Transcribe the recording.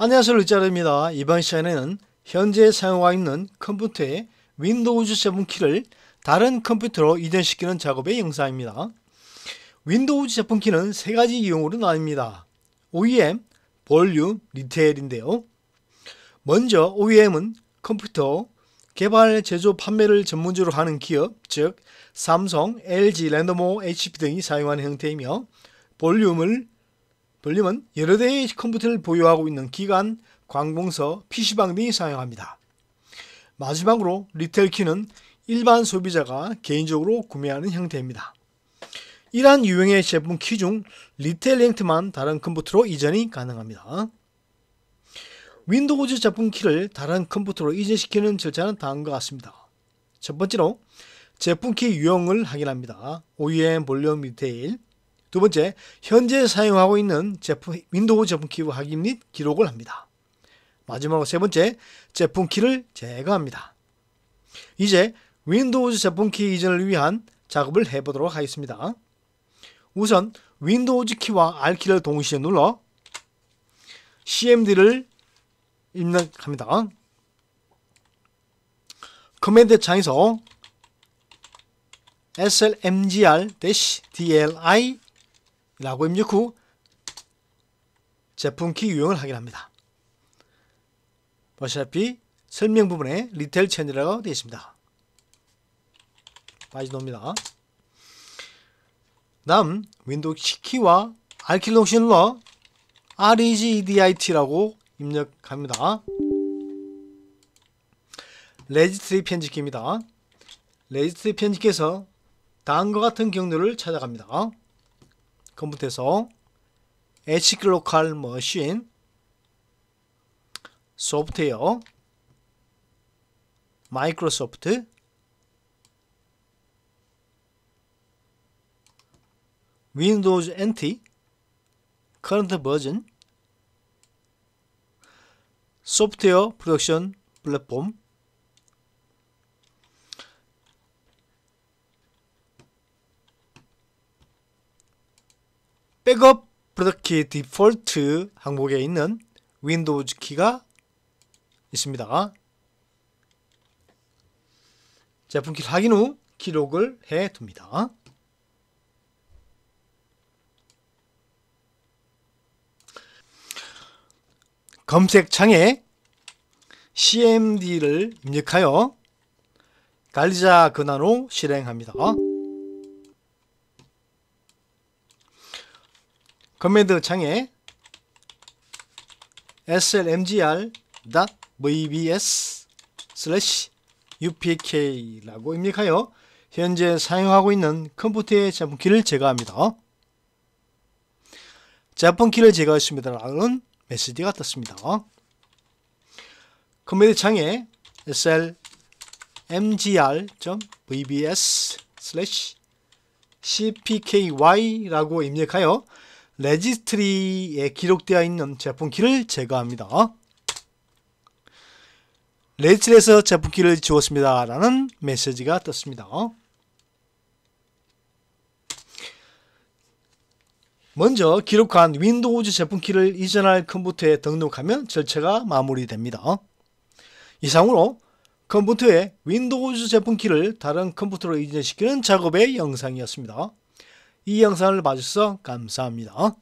안녕하세요 루자르입니다. 이번 시간에는 현재 사용하고 있는 컴퓨터의 윈도우즈 7 키를 다른 컴퓨터로 이전시키는 작업의 영상입니다. 윈도우즈 제품 키는 세 가지 유용으로 나뉩니다. OEM, 볼륨, 리테일인데요. 먼저 OEM은 컴퓨터 개발, 제조, 판매를 전문적으로 하는 기업, 즉 삼성, LG, 랜더모, HP 등이 사용하는 형태이며 볼륨을 돌림은 여러 대의 컴퓨터를 보유하고 있는 기관, 관공서, PC방 등이 사용합니다. 마지막으로 리텔키는 일반 소비자가 개인적으로 구매하는 형태입니다. 이러한 유형의 제품 키 중 리테일 랭트만 다른 컴퓨터로 이전이 가능합니다. 윈도우즈 제품 키를 다른 컴퓨터로 이전시키는 절차는 다음과 같습니다. 첫 번째로 제품 키 유형을 확인합니다. OEM 볼륨 리테일 두 번째, 현재 사용하고 있는 제품 윈도우 제품 키 확인 및 기록을 합니다. 마지막으로 세 번째, 제품 키를 제거합니다. 이제 윈도우즈 제품 키 이전을 위한 작업을 해보도록 하겠습니다. 우선 윈도우즈 키와 R키를 동시에 눌러 CMD를 입력합니다. 커맨드 창에서 slmgr-dli 라고 입력 후 그 제품 키 유형을 확인합니다. 보시다시피 설명 부분에 리테일 채널이라고 되어 있습니다. 빠지놉니다. 다음 윈도우 키와 알킬를 동시로 r e g d i t 라고 입력합니다. 레지스트리 편집기입니다. 레지스트리 편집기에서 다음과 같은 경로를 찾아갑니다. 컴퓨터에서 H 글로컬 머신 소프트웨어 마이크로소프트 윈도우즈 NT 커런트 버전 소프트웨어 프로덕션 플랫폼 백업 프로덕트키 디폴트 항목에 있는 윈도우즈 키가 있습니다. 제품 키를 확인 후 기록을 해둡니다. 검색창에 CMD를 입력하여 관리자 권한로 실행합니다. 커맨드 창에 slmgr.vbs upk라고 입력하여 현재 사용하고 있는 컴퓨터의 제품키를 제거합니다. 제품키를 제거했습니다라는 메시지가 떴습니다. 커맨드 창에 slmgr.vbs cpky라고 입력하여 레지스트리에 기록되어 있는 제품키를 제거합니다. 레지스트리에서 제품키를 지웠습니다. 라는 메시지가 떴습니다. 먼저 기록한 윈도우즈 제품키를 이전할 컴퓨터에 등록하면 절차가 마무리됩니다. 이상으로 컴퓨터에 윈도우즈 제품키를 다른 컴퓨터로 이전시키는 작업의 영상이었습니다. 이 영상을 봐주셔서 감사합니다.